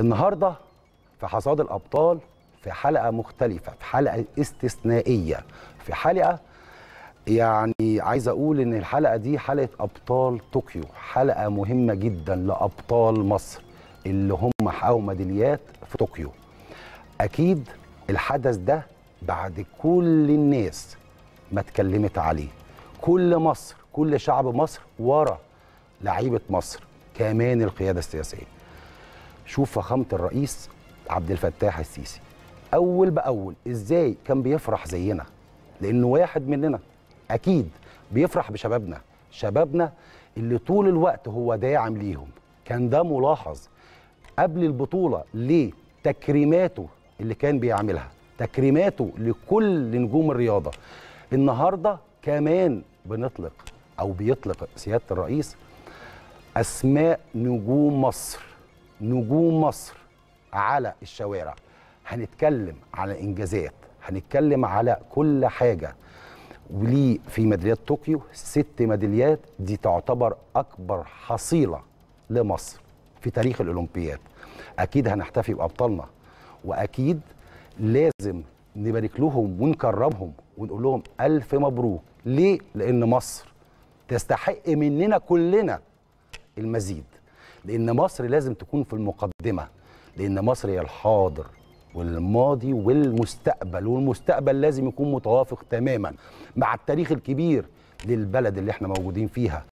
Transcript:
النهارده في حصاد الابطال في حلقه مختلفه في حلقه استثنائيه في حلقه يعني عايز اقول ان الحلقه دي حلقه ابطال طوكيو حلقه مهمه جدا لابطال مصر اللي هم حققوا ميداليات في طوكيو اكيد الحدث ده بعد كل الناس ما اتكلمت عليه كل مصر كل شعب مصر ورا لعيبه مصر كمان القياده السياسيه شوف فخامه الرئيس عبد الفتاح السيسي اول باول ازاي كان بيفرح زينا لانه واحد مننا اكيد بيفرح بشبابنا شبابنا اللي طول الوقت هو داعم ليهم كان ده ملاحظ قبل البطوله ليه تكريماته اللي كان بيعملها تكريماته لكل نجوم الرياضه النهارده كمان بنطلق او بيطلق سياده الرئيس اسماء نجوم مصر نجوم مصر على الشوارع هنتكلم على انجازات هنتكلم على كل حاجه ولي في ميداليات طوكيو ست ميداليات دي تعتبر اكبر حصيله لمصر في تاريخ الاولمبياد اكيد هنحتفي بابطالنا واكيد لازم نبارك لهم ونكرمهم ونقول لهم الف مبروك ليه لان مصر تستحق مننا كلنا المزيد لان مصر لازم تكون في المقدمه لان مصر هي الحاضر والماضي والمستقبل والمستقبل لازم يكون متوافق تماما مع التاريخ الكبير للبلد اللي احنا موجودين فيها